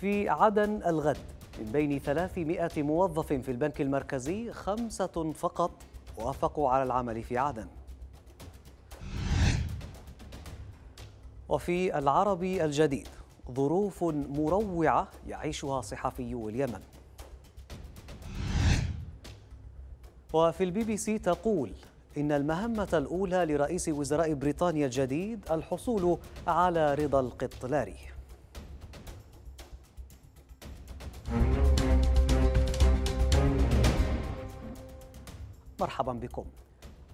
في عدن الغد من بين 300 موظف في البنك المركزي خمسة فقط وافقوا على العمل في عدن وفي العربي الجديد ظروف مروعة يعيشها صحفيو اليمن وفي البي بي سي تقول إن المهمة الأولى لرئيس وزراء بريطانيا الجديد الحصول على رضا القط لاري مرحبا بكم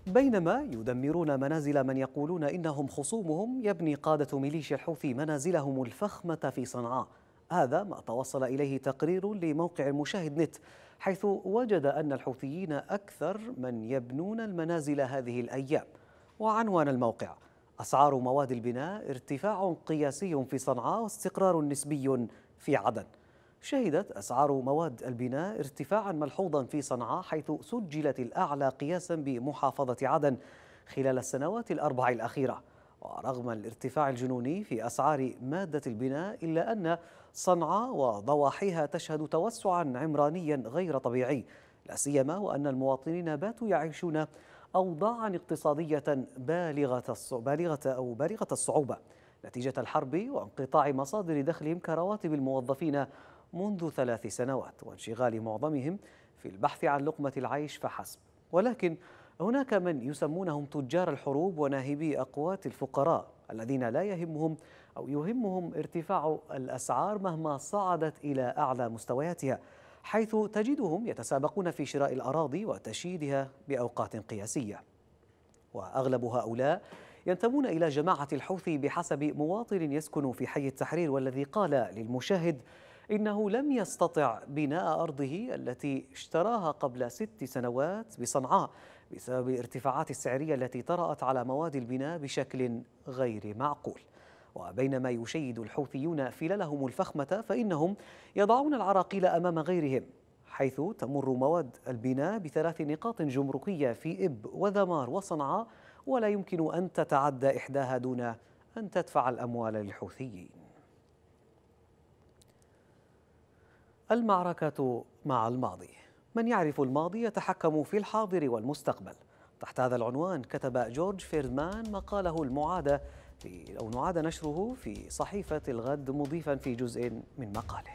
بينما يدمرون منازل من يقولون إنهم خصومهم يبني قادة ميليشيا الحوثي منازلهم الفخمة في صنعاء هذا ما توصل إليه تقرير لموقع المشاهد نت حيث وجد أن الحوثيين أكثر من يبنون المنازل هذه الأيام وعنوان الموقع أسعار مواد البناء ارتفاع قياسي في صنعاء واستقرار نسبي في عدن شهدت أسعار مواد البناء ارتفاعا ملحوظا في صنعاء حيث سجلت الأعلى قياسا بمحافظة عدن خلال السنوات الأربع الأخيرة ورغم الارتفاع الجنوني في أسعار مادة البناء إلا أن صنعاء وضواحيها تشهد توسعا عمرانيا غير طبيعي لا سيما وأن المواطنين باتوا يعيشون أوضاعا اقتصادية بالغة بالغة أو بالغة الصعوبة نتيجة الحرب وانقطاع مصادر دخلهم كرواتب الموظفين منذ ثلاث سنوات وانشغال معظمهم في البحث عن لقمة العيش فحسب ولكن هناك من يسمونهم تجار الحروب وناهبي أقوات الفقراء الذين لا يهمهم أو يهمهم ارتفاع الأسعار مهما صعدت إلى أعلى مستوياتها حيث تجدهم يتسابقون في شراء الأراضي وتشييدها بأوقات قياسية وأغلب هؤلاء ينتمون إلى جماعة الحوثي بحسب مواطن يسكن في حي التحرير والذي قال للمشاهد إنه لم يستطع بناء أرضه التي اشتراها قبل ست سنوات بصنعاء بسبب الارتفاعات السعرية التي طرأت على مواد البناء بشكل غير معقول وبينما يشيد الحوثيون فللهم الفخمة فإنهم يضعون العراقيل أمام غيرهم حيث تمر مواد البناء بثلاث نقاط جمركية في إب وذمار وصنعاء ولا يمكن أن تتعدى إحداها دون أن تدفع الأموال للحوثيين المعركة مع الماضي من يعرف الماضي يتحكم في الحاضر والمستقبل تحت هذا العنوان كتب جورج فيردمان مقاله المعادة في أو نعاد نشره في صحيفة الغد مضيفا في جزء من مقاله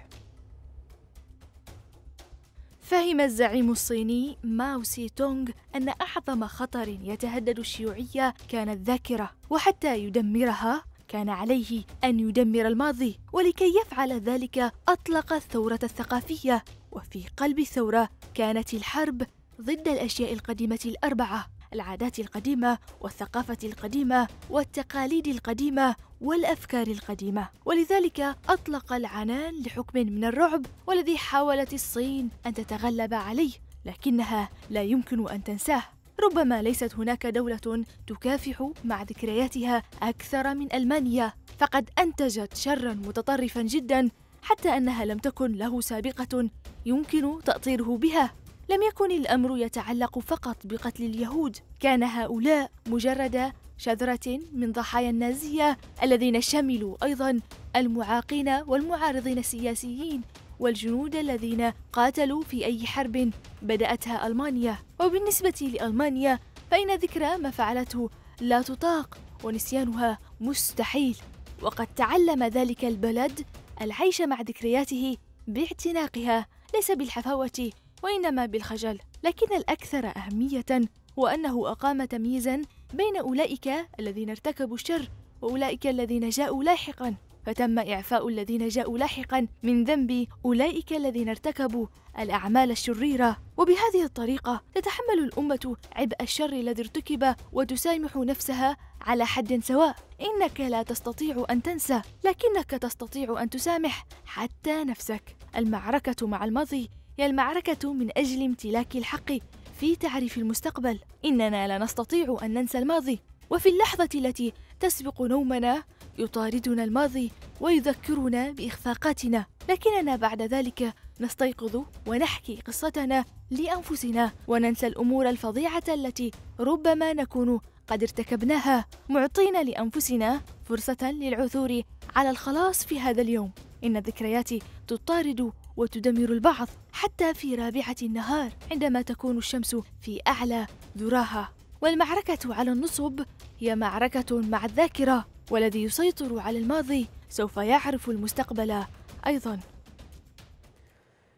فهم الزعيم الصيني ماو سي تونغ أن أعظم خطر يتهدد الشيوعية كان الذاكرة وحتى يدمرها كان عليه أن يدمر الماضي ولكي يفعل ذلك أطلق الثورة الثقافية وفي قلب الثورة كانت الحرب ضد الأشياء القديمة الأربعة العادات القديمة والثقافة القديمة والتقاليد القديمة والأفكار القديمة ولذلك أطلق العنان لحكم من الرعب والذي حاولت الصين أن تتغلب عليه لكنها لا يمكن أن تنساه ربما ليست هناك دولة تكافح مع ذكرياتها أكثر من ألمانيا فقد أنتجت شرا متطرفا جدا حتى أنها لم تكن له سابقة يمكن تأطيره بها لم يكن الأمر يتعلق فقط بقتل اليهود كان هؤلاء مجرد شذرة من ضحايا النازية الذين شملوا أيضا المعاقين والمعارضين السياسيين والجنود الذين قاتلوا في أي حرب بدأتها ألمانيا وبالنسبة لألمانيا فإن ذكرى ما فعلته لا تطاق ونسيانها مستحيل وقد تعلم ذلك البلد العيش مع ذكرياته باعتناقها ليس بالحفاوة وإنما بالخجل لكن الأكثر أهمية هو أنه أقام تمييزا بين أولئك الذين ارتكبوا الشر وأولئك الذين جاءوا لاحقا فتم إعفاء الذين جاءوا لاحقا من ذنب أولئك الذين ارتكبوا الأعمال الشريرة وبهذه الطريقة تتحمل الأمة عبء الشر الذي ارتكب وتسامح نفسها على حد سواء إنك لا تستطيع أن تنسى لكنك تستطيع أن تسامح حتى نفسك المعركة مع الماضي هي المعركة من أجل امتلاك الحق في تعريف المستقبل إننا لا نستطيع أن ننسى الماضي وفي اللحظة التي تسبق نومنا يطاردنا الماضي ويذكرنا باخفاقاتنا لكننا بعد ذلك نستيقظ ونحكي قصتنا لانفسنا وننسى الامور الفظيعه التي ربما نكون قد ارتكبناها معطينا لانفسنا فرصه للعثور على الخلاص في هذا اليوم ان الذكريات تطارد وتدمر البعض حتى في رابعه النهار عندما تكون الشمس في اعلى ذراها والمعركه على النصب هي معركه مع الذاكره والذي يسيطر على الماضي سوف يعرف المستقبل أيضا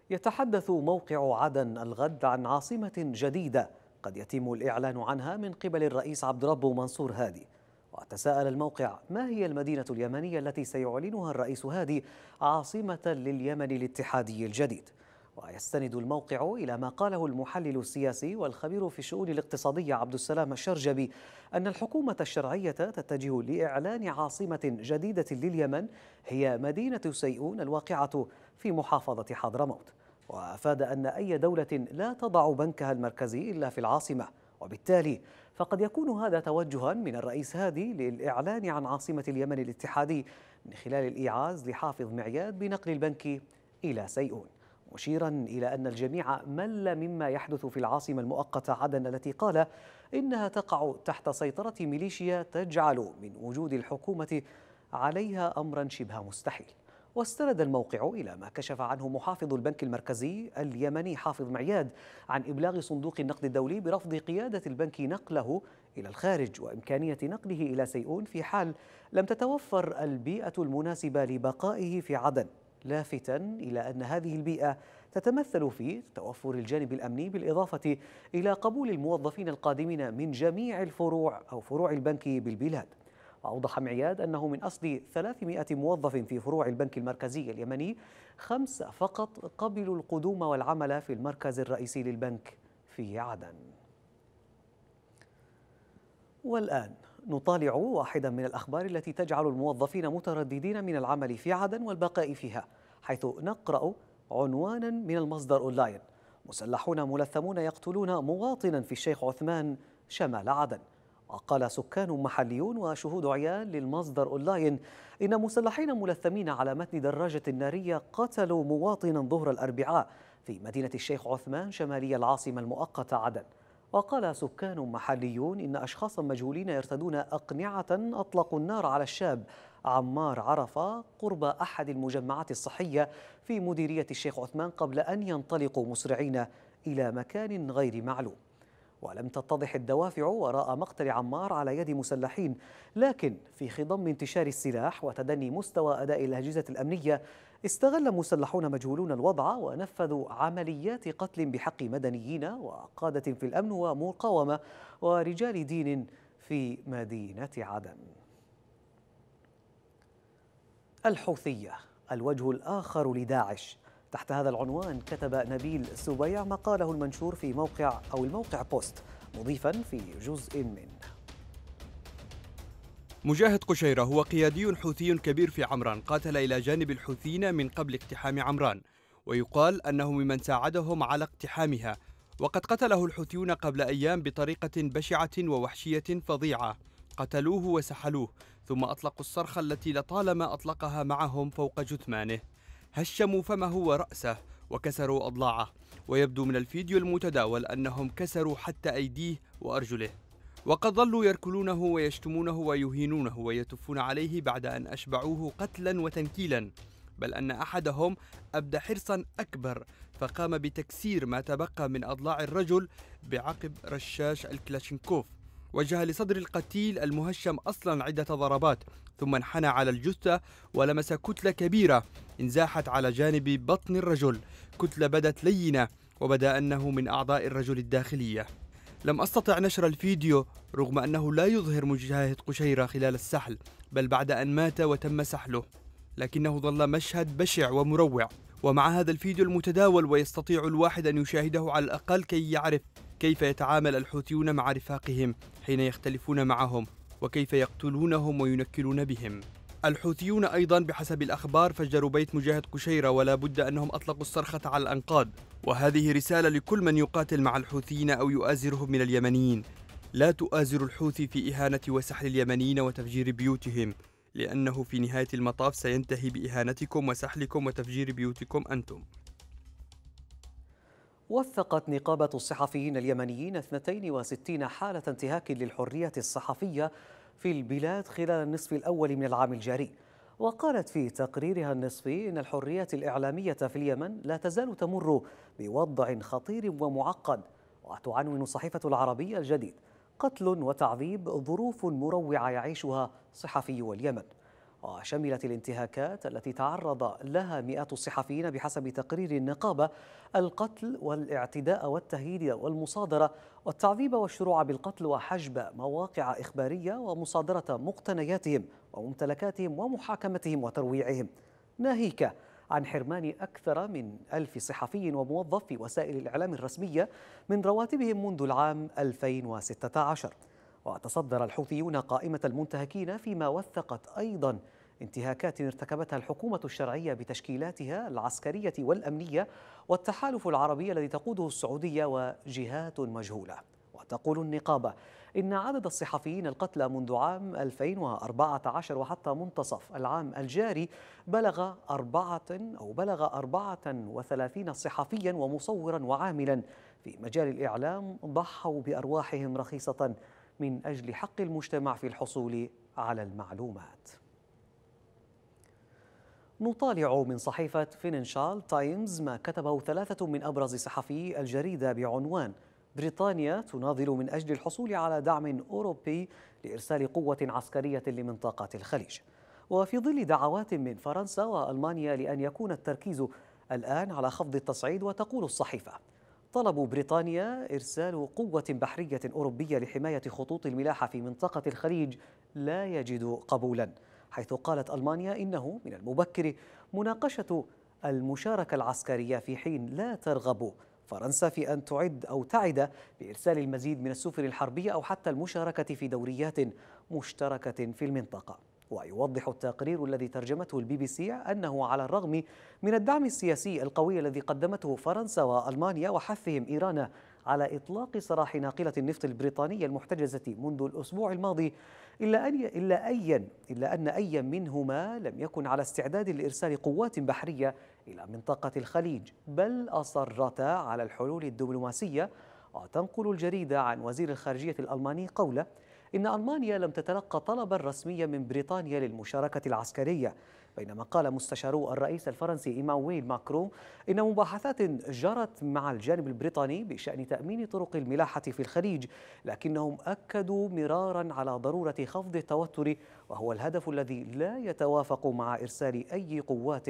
يتحدث موقع عدن الغد عن عاصمة جديدة قد يتم الإعلان عنها من قبل الرئيس عبد ربه منصور هادي وتساءل الموقع ما هي المدينة اليمنية التي سيعلنها الرئيس هادي عاصمة لليمن الاتحادي الجديد؟ ويستند الموقع إلى ما قاله المحلل السياسي والخبير في الشؤون الاقتصادية عبد السلام الشرجبي أن الحكومة الشرعية تتجه لإعلان عاصمة جديدة لليمن هي مدينة سيئون الواقعة في محافظة حضرموت وأفاد أن أي دولة لا تضع بنكها المركزي إلا في العاصمة وبالتالي فقد يكون هذا توجها من الرئيس هادي للإعلان عن عاصمة اليمن الاتحادي من خلال الإيعاز لحافظ معياد بنقل البنك إلى سيئون مشيرا إلى أن الجميع مل مما يحدث في العاصمة المؤقتة عدن التي قال إنها تقع تحت سيطرة ميليشيا تجعل من وجود الحكومة عليها أمرا شبه مستحيل واستند الموقع إلى ما كشف عنه محافظ البنك المركزي اليمني حافظ معياد عن إبلاغ صندوق النقد الدولي برفض قيادة البنك نقله إلى الخارج وإمكانية نقله إلى سيئون في حال لم تتوفر البيئة المناسبة لبقائه في عدن لافتا إلى أن هذه البيئة تتمثل في توفر الجانب الأمني بالإضافة إلى قبول الموظفين القادمين من جميع الفروع أو فروع البنك بالبلاد وأوضح معياد أنه من أصل 300 موظف في فروع البنك المركزي اليمني خمسة فقط قبلوا القدوم والعمل في المركز الرئيسي للبنك في عدن والآن نطالع واحدا من الأخبار التي تجعل الموظفين مترددين من العمل في عدن والبقاء فيها حيث نقرأ عنوانا من المصدر أونلاين مسلحون ملثمون يقتلون مواطنا في الشيخ عثمان شمال عدن وقال سكان محليون وشهود عيان للمصدر أونلاين إن مسلحين ملثمين على متن دراجة نارية قتلوا مواطنا ظهر الأربعاء في مدينة الشيخ عثمان شمالي العاصمة المؤقتة عدن وقال سكان محليون إن أشخاصا مجهولين يرتدون أقنعة أطلقوا النار على الشاب عمار عرفة قرب أحد المجمعات الصحية في مديرية الشيخ عثمان قبل أن ينطلقوا مسرعين إلى مكان غير معلوم ولم تتضح الدوافع وراء مقتل عمار على يد مسلحين لكن في خضم انتشار السلاح وتدني مستوى أداء الأجهزة الأمنية استغل مسلحون مجهولون الوضع ونفذوا عمليات قتل بحق مدنيين وقادة في الأمن ومقاومة ورجال دين في مدينة عدن الحوثية الوجه الآخر لداعش تحت هذا العنوان كتب نبيل سبيع مقاله المنشور في موقع أو الموقع بوست مضيفا في جزء منه مجاهد قشيرة هو قيادي حوثي كبير في عمران قاتل إلى جانب الحوثيين من قبل اقتحام عمران ويقال أنه ممن ساعدهم على اقتحامها وقد قتله الحوثيون قبل أيام بطريقة بشعة ووحشية فظيعة قتلوه وسحلوه ثم أطلقوا الصرخة التي لطالما أطلقها معهم فوق جثمانه هشموا فمه ورأسه وكسروا أضلاعه ويبدو من الفيديو المتداول أنهم كسروا حتى أيديه وأرجله وقد ظلوا يركلونه ويشتمونه ويهينونه ويتفون عليه بعد أن أشبعوه قتلا وتنكيلا بل أن أحدهم أبدى حرصا أكبر فقام بتكسير ما تبقى من أضلاع الرجل بعقب رشاش الكلاشينكوف وجه لصدر القتيل المهشم أصلا عدة ضربات ثم انحنى على الجثة ولمس كتلة كبيرة انزاحت على جانب بطن الرجل كتلة بدت لينة وبدا أنه من أعضاء الرجل الداخلية لم أستطع نشر الفيديو رغم أنه لا يظهر مجاهد قشيرة خلال السحل بل بعد أن مات وتم سحله لكنه ظل مشهد بشع ومروع ومع هذا الفيديو المتداول ويستطيع الواحد أن يشاهده على الأقل كي يعرف كيف يتعامل الحوثيون مع رفاقهم حين يختلفون معهم وكيف يقتلونهم وينكلون بهم الحوثيون أيضا بحسب الأخبار فجروا بيت مجاهد قشيرة ولا بد أنهم أطلقوا الصرخة على الأنقاض وهذه رسالة لكل من يقاتل مع الحوثيين أو يؤازرهم من اليمنيين لا تؤازر الحوثي في إهانة وسحل اليمنيين وتفجير بيوتهم لأنه في نهاية المطاف سينتهي بإهانتكم وسحلكم وتفجير بيوتكم أنتم وثقت نقابة الصحفيين اليمنيين 62 حالة انتهاك للحرية الصحفية في البلاد خلال النصف الأول من العام الجاري وقالت في تقريرها النصفي إن الحرية الإعلامية في اليمن لا تزال تمر بوضع خطير ومعقد وتعنون صحيفة العربية الجديد قتل وتعذيب ظروف مروعة يعيشها صحفي اليمن وشملت الانتهاكات التي تعرض لها مئات الصحفيين بحسب تقرير النقابة القتل والاعتداء والتهييد والمصادرة والتعذيب والشروع بالقتل وحجب مواقع إخبارية ومصادرة مقتنياتهم وممتلكاتهم ومحاكمتهم وترويعهم ناهيك عن حرمان أكثر من ألف صحفي وموظف في وسائل الإعلام الرسمية من رواتبهم منذ العام 2016 وتصدر الحوثيون قائمة المنتهكين فيما وثقت أيضا انتهاكات ارتكبتها الحكومة الشرعية بتشكيلاتها العسكرية والأمنية والتحالف العربي الذي تقوده السعودية وجهات مجهولة وتقول النقابة إن عدد الصحفيين القتلى منذ عام 2014 وحتى منتصف العام الجاري بلغ أربعة أو بلغ 34 صحفيا ومصورا وعاملا في مجال الإعلام ضحوا بأرواحهم رخيصة من أجل حق المجتمع في الحصول على المعلومات نطالع من صحيفة فينانشال تايمز ما كتبه ثلاثة من أبرز صحفي الجريدة بعنوان بريطانيا تناضل من أجل الحصول على دعم أوروبي لإرسال قوة عسكرية لمنطقة الخليج وفي ظل دعوات من فرنسا وألمانيا لأن يكون التركيز الآن على خفض التصعيد وتقول الصحيفة طلب بريطانيا إرسال قوة بحرية أوروبية لحماية خطوط الملاحة في منطقة الخليج لا يجد قبولا حيث قالت ألمانيا إنه من المبكر مناقشة المشاركة العسكرية في حين لا ترغب فرنسا في أن تعد أو تعد بإرسال المزيد من السفن الحربية أو حتى المشاركة في دوريات مشتركة في المنطقة ويوضح التقرير الذي ترجمته البي بي سي أنه على الرغم من الدعم السياسي القوي الذي قدمته فرنسا وألمانيا وحثهم إيران على إطلاق سراح ناقلة النفط البريطانية المحتجزة منذ الأسبوع الماضي إلا أن إلا أيا إلا أن أيا منهما لم يكن على استعداد لإرسال قوات بحرية إلى منطقة الخليج بل أصرتا على الحلول الدبلوماسية وتنقل الجريدة عن وزير الخارجية الألماني قوله إن ألمانيا لم تتلقى طلبا رسميا من بريطانيا للمشاركة العسكرية بينما قال مستشارو الرئيس الفرنسي إيمانويل ماكرون إن مباحثات جرت مع الجانب البريطاني بشأن تأمين طرق الملاحة في الخليج لكنهم أكدوا مرارا على ضرورة خفض التوتر وهو الهدف الذي لا يتوافق مع إرسال أي قوات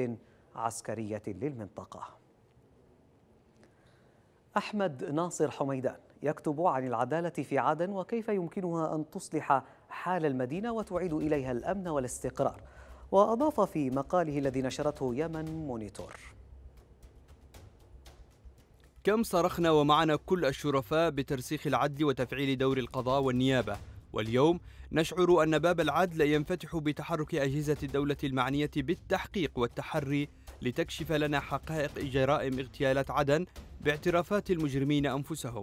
عسكرية للمنطقة أحمد ناصر حميدان يكتب عن العدالة في عدن وكيف يمكنها أن تصلح حال المدينة وتعيد إليها الأمن والاستقرار وأضاف في مقاله الذي نشرته يمن مونيتور كم صرخنا ومعنا كل الشرفاء بترسيخ العدل وتفعيل دور القضاء والنيابة واليوم نشعر أن باب العدل ينفتح بتحرك أجهزة الدولة المعنية بالتحقيق والتحري لتكشف لنا حقائق جرائم اغتيالات عدن باعترافات المجرمين أنفسهم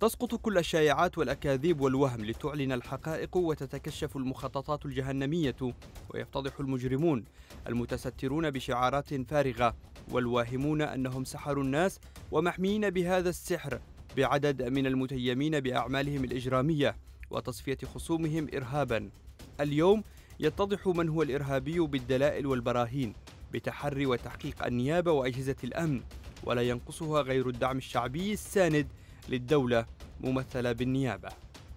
تسقط كل الشائعات والأكاذيب والوهم لتعلن الحقائق وتتكشف المخططات الجهنمية ويفتضح المجرمون المتسترون بشعارات فارغة والواهمون أنهم سحروا الناس ومحمين بهذا السحر بعدد من المتيمين بأعمالهم الإجرامية وتصفية خصومهم إرهابا اليوم يتضح من هو الإرهابي بالدلائل والبراهين بتحري وتحقيق النيابة وأجهزة الأمن ولا ينقصها غير الدعم الشعبي الساند للدولة ممثلة بالنيابة.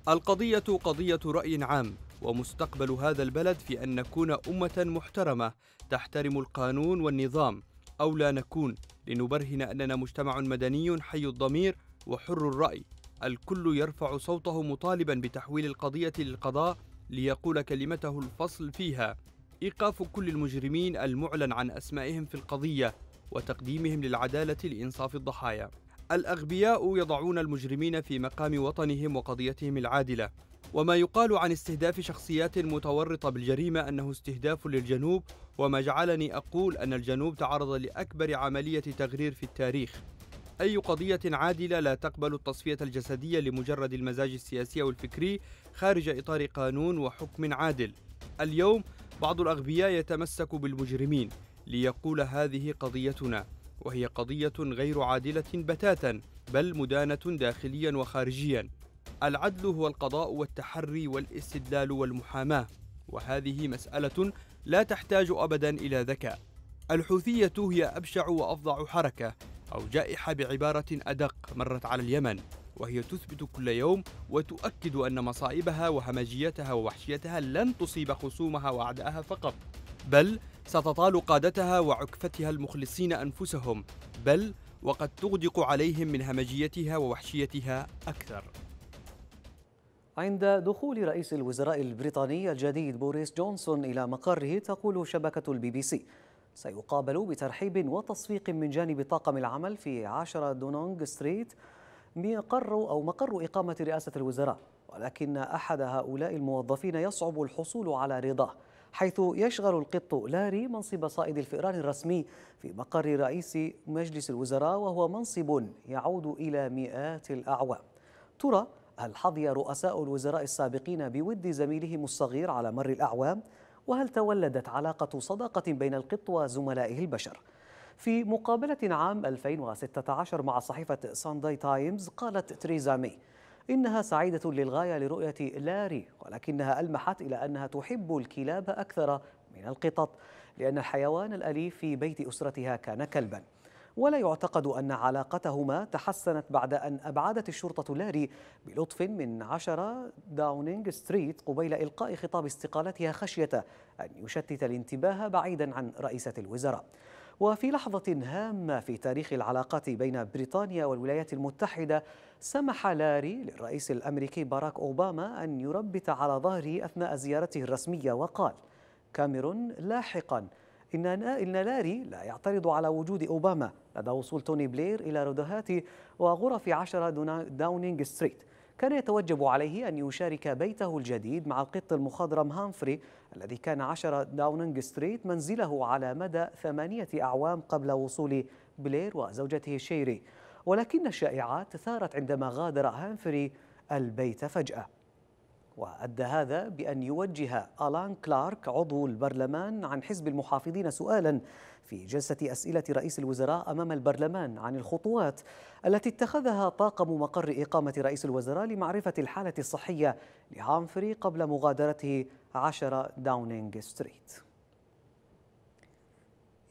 القضية قضية رأي عام ومستقبل هذا البلد في أن نكون أمة محترمة تحترم القانون والنظام أو لا نكون لنبرهن أننا مجتمع مدني حي الضمير وحر الرأي الكل يرفع صوته مطالبا بتحويل القضية للقضاء ليقول كلمته الفصل فيها إيقاف كل المجرمين المعلن عن أسمائهم في القضية وتقديمهم للعدالة لإنصاف الضحايا الأغبياء يضعون المجرمين في مقام وطنهم وقضيتهم العادلة وما يقال عن استهداف شخصيات متورطة بالجريمة أنه استهداف للجنوب وما جعلني أقول أن الجنوب تعرض لأكبر عملية تغرير في التاريخ أي قضية عادلة لا تقبل التصفية الجسدية لمجرد المزاج السياسي أو الفكري خارج إطار قانون وحكم عادل اليوم بعض الأغبياء يتمسك بالمجرمين ليقول هذه قضيتنا وهي قضية غير عادلة بتاتا بل مدانة داخليا وخارجيا العدل هو القضاء والتحري والاستدلال والمحاماة وهذه مسألة لا تحتاج أبدا إلى ذكاء الحوثية هي أبشع وأفظع حركة أو جائحة بعبارة أدق مرت على اليمن وهي تثبت كل يوم وتؤكد أن مصائبها وهمجيتها ووحشيتها لن تصيب خصومها وأعدائها فقط بل ستطال قادتها وعكفتها المخلصين أنفسهم بل وقد تغدق عليهم من همجيتها ووحشيتها أكثر عند دخول رئيس الوزراء البريطاني الجديد بوريس جونسون إلى مقره تقول شبكة البي بي سي سيقابل بترحيب وتصفيق من جانب طاقم العمل في 10 دونونغ ستريت مقر أو مقر إقامة رئاسة الوزراء ولكن أحد هؤلاء الموظفين يصعب الحصول على رضاه حيث يشغل القط لاري منصب صائد الفئران الرسمي في مقر رئيس مجلس الوزراء وهو منصب يعود إلى مئات الأعوام ترى هل حظي رؤساء الوزراء السابقين بود زميلهم الصغير على مر الأعوام؟ وهل تولدت علاقة صداقة بين القط وزملائه البشر؟ في مقابلة عام 2016 مع صحيفة سانداي تايمز قالت تريزا مي إنها سعيدة للغاية لرؤية لاري ولكنها ألمحت إلى أنها تحب الكلاب أكثر من القطط لأن الحيوان الأليف في بيت أسرتها كان كلباً ولا يعتقد أن علاقتهما تحسنت بعد أن أبعدت الشرطة لاري بلطف من 10 داونينج ستريت قبيل إلقاء خطاب استقالتها خشية أن يشتت الانتباه بعيدا عن رئيسة الوزراء وفي لحظة هامة في تاريخ العلاقات بين بريطانيا والولايات المتحدة سمح لاري للرئيس الأمريكي باراك أوباما أن يربت على ظهره أثناء زيارته الرسمية وقال كاميرون لاحقاً إن إن لاري لا يعترض على وجود أوباما لدى وصول توني بلير إلى ردهات وغرف 10 داونينج ستريت كان يتوجب عليه أن يشارك بيته الجديد مع القط المخضرم هامفري الذي كان عشر داونينج ستريت منزله على مدى ثمانية أعوام قبل وصول بلير وزوجته شيري ولكن الشائعات ثارت عندما غادر هانفري البيت فجأة وأدى هذا بأن يوجه ألان كلارك عضو البرلمان عن حزب المحافظين سؤالا في جلسة أسئلة رئيس الوزراء أمام البرلمان عن الخطوات التي اتخذها طاقم مقر إقامة رئيس الوزراء لمعرفة الحالة الصحية لهامفري قبل مغادرته 10 داونينج ستريت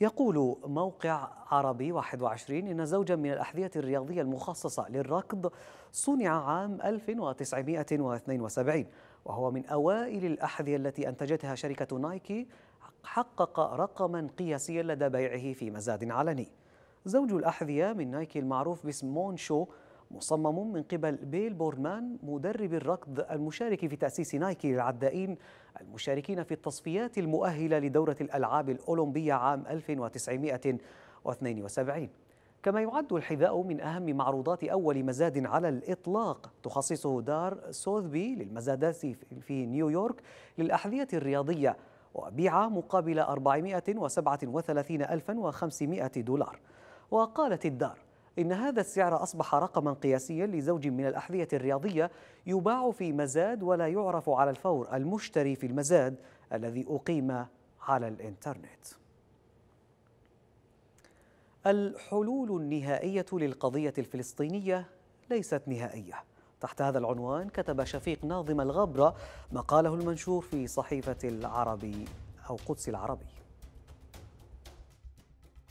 يقول موقع عربي 21 إن زوجا من الأحذية الرياضية المخصصة للركض صنع عام 1972 وهو من أوائل الأحذية التي أنتجتها شركة نايكي حقق رقما قياسيا لدى بيعه في مزاد علني زوج الأحذية من نايكي المعروف باسم مونشو مصمم من قبل بيل بورمان مدرب الركض المشارك في تأسيس نايكي للعدائين المشاركين في التصفيات المؤهلة لدورة الألعاب الأولمبية عام 1972 كما يعد الحذاء من أهم معروضات أول مزاد على الإطلاق تخصصه دار سوذبي للمزادات في نيويورك للأحذية الرياضية وبيع مقابل 437500 دولار وقالت الدار إن هذا السعر أصبح رقما قياسيا لزوج من الأحذية الرياضية يباع في مزاد ولا يعرف على الفور المشتري في المزاد الذي أقيم على الإنترنت الحلول النهائية للقضية الفلسطينية ليست نهائية تحت هذا العنوان كتب شفيق ناظم الغبرة مقاله المنشور في صحيفة العربي أو قدس العربي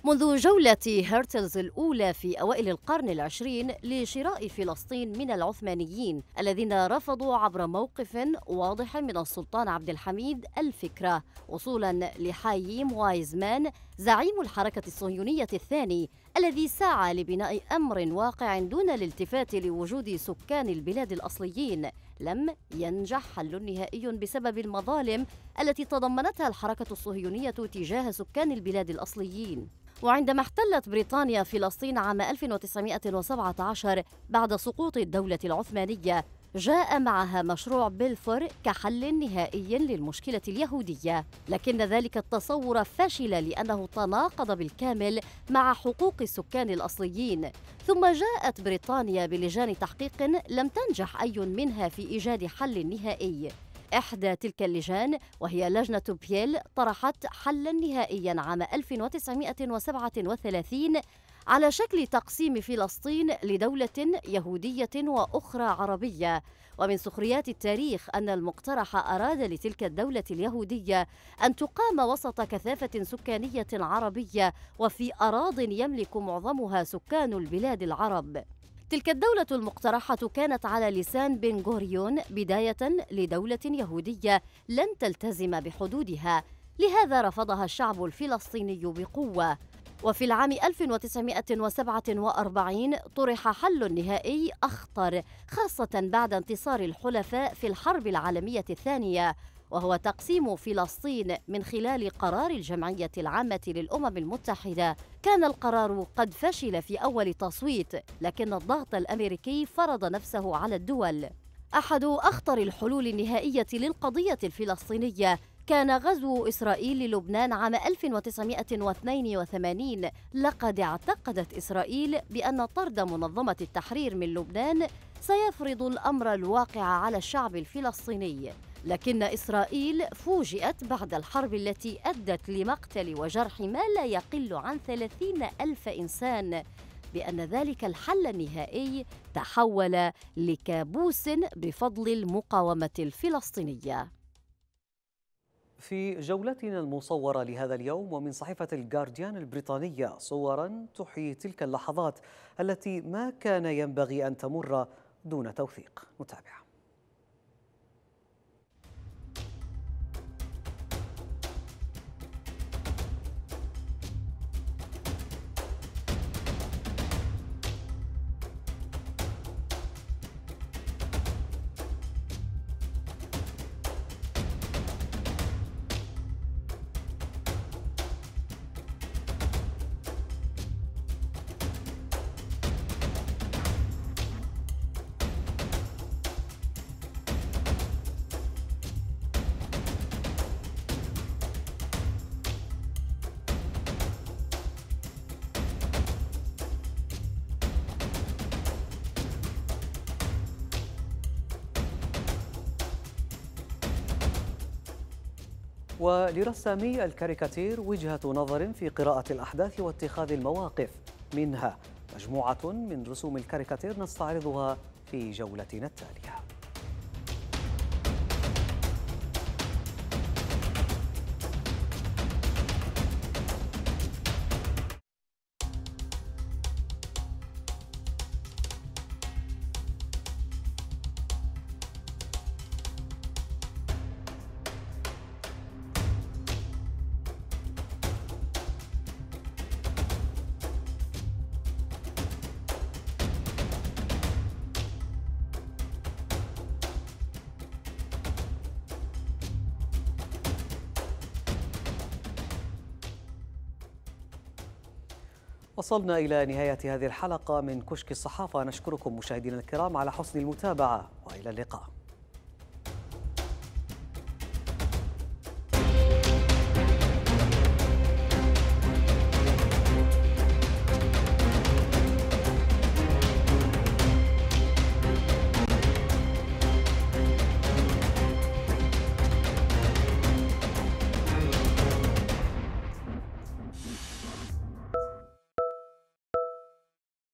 منذ جولة هرتلز الأولى في أوائل القرن العشرين لشراء فلسطين من العثمانيين الذين رفضوا عبر موقف واضح من السلطان عبد الحميد الفكرة وصولا لحاييم وايزمان زعيم الحركة الصهيونية الثاني الذي سعى لبناء أمر واقع دون الالتفات لوجود سكان البلاد الأصليين لم ينجح حل نهائي بسبب المظالم التي تضمنتها الحركة الصهيونية تجاه سكان البلاد الأصليين وعندما احتلت بريطانيا فلسطين عام 1917 بعد سقوط الدولة العثمانية جاء معها مشروع بلفور كحل نهائي للمشكلة اليهودية، لكن ذلك التصور فشل لأنه تناقض بالكامل مع حقوق السكان الأصليين، ثم جاءت بريطانيا بلجان تحقيق لم تنجح أي منها في إيجاد حل نهائي، إحدى تلك اللجان وهي لجنة بييل طرحت حلا نهائيا عام 1937 على شكل تقسيم فلسطين لدولة يهودية وأخرى عربية ومن سخريات التاريخ أن المقترح أراد لتلك الدولة اليهودية أن تقام وسط كثافة سكانية عربية وفي أراض يملك معظمها سكان البلاد العرب تلك الدولة المقترحة كانت على لسان بن غوريون بداية لدولة يهودية لن تلتزم بحدودها لهذا رفضها الشعب الفلسطيني بقوة وفي العام 1947 طرح حل نهائي أخطر خاصة بعد انتصار الحلفاء في الحرب العالمية الثانية وهو تقسيم فلسطين من خلال قرار الجمعية العامة للأمم المتحدة كان القرار قد فشل في أول تصويت لكن الضغط الأمريكي فرض نفسه على الدول أحد أخطر الحلول النهائية للقضية الفلسطينية كان غزو إسرائيل للبنان عام 1982 لقد اعتقدت إسرائيل بأن طرد منظمة التحرير من لبنان سيفرض الأمر الواقع على الشعب الفلسطيني لكن إسرائيل فوجئت بعد الحرب التي أدت لمقتل وجرح ما لا يقل عن ثلاثين ألف إنسان بأن ذلك الحل النهائي تحول لكابوس بفضل المقاومة الفلسطينية في جولتنا المصورة لهذا اليوم ومن صحيفة الجارديان البريطانية صورا تحيي تلك اللحظات التي ما كان ينبغي أن تمر دون توثيق نتابع ولرسامي الكاريكاتير وجهة نظر في قراءة الأحداث واتخاذ المواقف منها مجموعة من رسوم الكاريكاتير نستعرضها في جولتنا التاليه وصلنا إلى نهاية هذه الحلقة من كشك الصحافة نشكركم مشاهدينا الكرام على حسن المتابعة